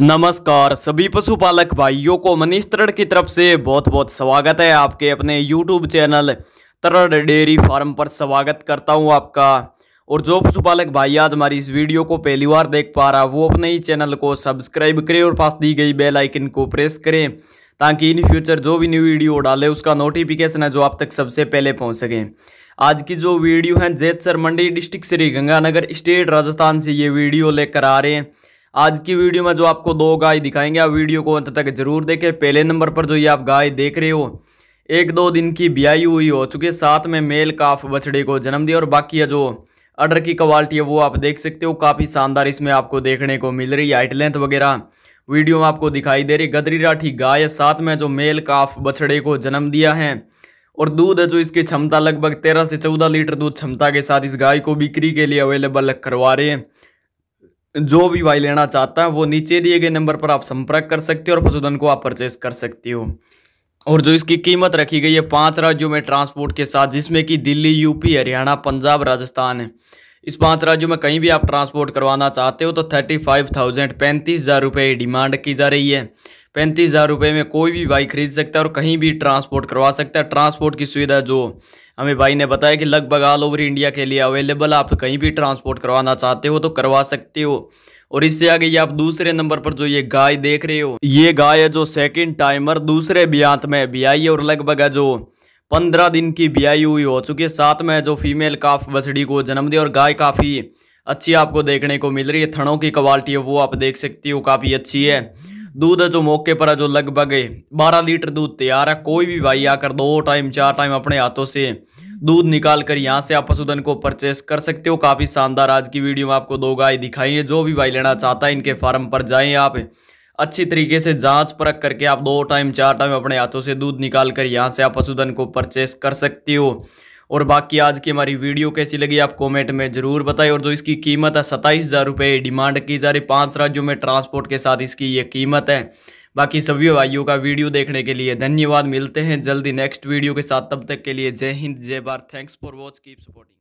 नमस्कार सभी पशुपालक भाइयों को मनीष तरड़ की तरफ से बहुत बहुत स्वागत है आपके अपने YouTube channel Tarad dairy farm पर स्वागत करता हूं आपका और जो पशुपालक भाई आज हमारी इस वीडियो को पहली बार देख पा रहा वो अपने ही चैनल को सब्सक्राइब करें और पास दी गई बेल आइकन को प्रेस करें ताकि इन फ्यूचर जो भी न्यू वीडियो डाले उसका नोटिफिकेशन है जो आप तक सबसे पहले पहुँच सकें आज की जो वीडियो है जैतसर सर मंडी डिस्ट्रिक्ट श्री गंगानगर स्टेट राजस्थान से ये वीडियो लेकर आ रहे हैं आज की वीडियो में जो आपको दो गाय दिखाएंगे आप वीडियो को अंत तक जरूर देखें पहले नंबर पर जो ये आप गाय देख रहे हो एक दो दिन की ब्याई हुई हो चुकी है साथ में मेल काफ बछड़े को जन्म दिया और बाकी जो अडर की क्वालिटी है वो आप देख सकते हो काफ़ी शानदार इसमें आपको देखने को मिल रही है हाइट लेंथ वगैरह वीडियो में आपको दिखाई दे रही गदरी राठी गाय है साथ में जो मेल काफ बछड़े को जन्म दिया है और दूध है जो इसकी क्षमता लगभग तेरह से चौदह लीटर दूध क्षमता के साथ इस गाय को बिक्री के लिए अवेलेबल करवा रहे हैं जो भी भाई लेना चाहता है वो नीचे दिए गए नंबर पर आप संपर्क कर सकते हो और पशुधन को आप परचेस कर सकते हो और जो इसकी कीमत रखी गई है पांच राज्यों में ट्रांसपोर्ट के साथ जिसमें कि दिल्ली यूपी हरियाणा पंजाब राजस्थान है इस पांच राज्यों में कहीं भी आप ट्रांसपोर्ट करवाना चाहते हो तो थर्टी फाइव थाउजेंड पैंतीस हज़ार रुपये डिमांड की जा रही है पैंतीस हज़ार रुपये में कोई भी भाई खरीद सकता है और कहीं भी ट्रांसपोर्ट करवा सकता है ट्रांसपोर्ट की सुविधा जो हमें भाई ने बताया कि लगभग ऑल ओवर इंडिया के लिए अवेलेबल आप कहीं भी ट्रांसपोर्ट करवाना चाहते हो तो करवा सकते हो और इससे आगे ये आप दूसरे नंबर पर जो ये गाय देख रहे हो ये गाय है जो सेकेंड टाइमर दूसरे ब्यांत में ब्याई है और लगभग है जो पंद्रह दिन की ब्याई हुई हो चुकी है साथ में जो फीमेल काफ बछड़ी को जन्म दिया और गाय काफ़ी अच्छी आपको देखने को मिल रही है थनों की क्वालिटी है वो आप देख सकती हो काफ़ी अच्छी है दूध है जो तो मौके पर है जो लगभग बारह लीटर दूध तैयार है कोई भी भाई आकर दो टाइम चार टाइम अपने हाथों से दूध निकाल कर यहाँ से आप पशुधन को परचेस कर सकते हो काफ़ी शानदार आज की वीडियो में आपको दो गाय दिखाई है जो भी भाई लेना चाहता है इनके फार्म पर जाएँ आप अच्छी तरीके से जांच परख करके आप दो टाइम चार टाइम अपने हाथों से दूध निकाल कर यहाँ से आप पशुधन को परचेस कर सकते हो और बाकी आज की हमारी वीडियो कैसी लगी आप कमेंट में ज़रूर बताएं और जो इसकी कीमत है सत्ताईस हज़ार रुपये डिमांड की जा रही पाँच राज्यों में ट्रांसपोर्ट के साथ इसकी ये कीमत है बाकी सभी भाइयों का वीडियो देखने के लिए धन्यवाद मिलते हैं जल्दी नेक्स्ट वीडियो के साथ तब तक के लिए जय हिंद जय Bharat thanks for watch keep supporting